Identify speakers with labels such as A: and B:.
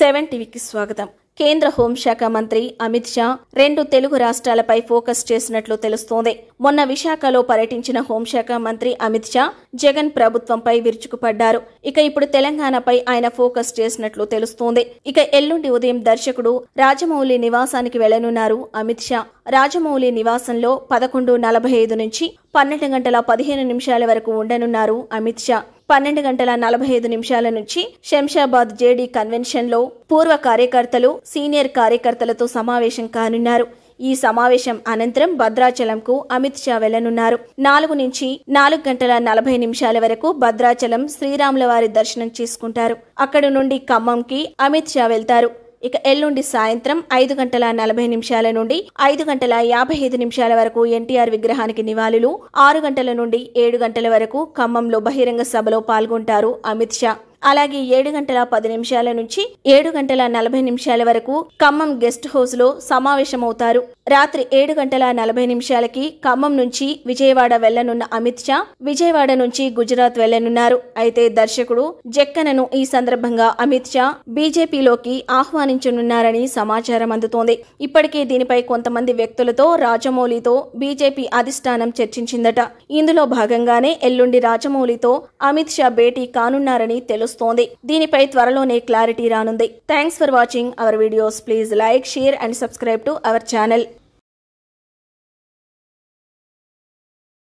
A: seven టీవీకి స్వాగతం కేంద్ర హోంశాఖ మంత్రి అమిత్ షా రెండు తెలుగు రాష్ట్రాలపై ఫోకస్ చేసినట్లు తెలుస్తోంది మొన్న విశాఖలో పర్యటించిన హోంశాఖ మంత్రి అమిత్ షా జగన్ ప్రభుత్వంపై విరుచుకుపడ్డారు ఇక ఇప్పుడు తెలంగాణపై ఆయన ఫోకస్ చేసినట్లు తెలుస్తోంది ఇక ఎల్లుండి ఉదయం దర్శకుడు రాజమౌళి నివాసానికి వెళ్లనున్నారు అమిత్ షా రాజమౌళి నివాసంలో పదకొండు నలభై ఐదు నుంచి పన్నెండు గంటల పదిహేను నిమిషాల వరకు ఉండనున్నారు అమిత్ షా పన్నెండు గంటల నలభై ఐదు నిమిషాల నుంచి శంషాబాద్ జేడీ కన్వెన్షన్లో పూర్వ కార్యకర్తలు సీనియర్ కార్యకర్తలతో సమావేశం కానున్నారు ఈ సమావేశం అనంతరం భద్రాచలంకు అమిత్ షా వెళ్లనున్నారు నాలుగు నుంచి నాలుగు గంటల నలభై నిమిషాల వరకు భద్రాచలం శ్రీరాముల వారి దర్శనం చేసుకుంటారు అక్కడి నుండి ఖమ్మంకి అమిత్ షా వెళ్తారు ఇక ఎల్లుండి సాయంత్రం ఐదు గంటల నలభై నిమిషాల నుండి ఐదు గంటల యాభై ఐదు నిమిషాల వరకు ఎన్టీఆర్ విగ్రహానికి నివాళులు ఆరు గంటల నుండి ఏడు గంటల వరకు ఖమ్మంలో బహిరంగ సభలో పాల్గొంటారు అమిత్ షా అలాగే ఏడు గంటల పది నిమిషాల నుంచి ఏడు గంటల నలభై నిమిషాల వరకు ఖమ్మం గెస్ట్ హౌస్లో సమావేశమవుతారు రాత్రి ఏడు గంటల నలభై నిమిషాలకి ఖమ్మం నుంచి విజయవాడ వెళ్లనున్న అమిత్ షా విజయవాడ నుంచి గుజరాత్ వెళ్లనున్నారు అయితే దర్శకుడు జక్కనను ఈ సందర్భంగా అమిత్ షా బీజేపీలోకి ఆహ్వానించనున్నారని సమాచారం అందుతోంది ఇప్పటికే దీనిపై కొంతమంది వ్యక్తులతో రాజమౌళితో బీజేపీ అధిష్టానం చర్చించిందట ఇందులో భాగంగానే ఎల్లుండి రాజమౌళితో అమిత్ షా భేటీ కానున్నారని తెలుస్తోంది దీనిపై త్వరలోనే క్లారిటీ రానుంది thanks for watching our videos please like share and subscribe to our channel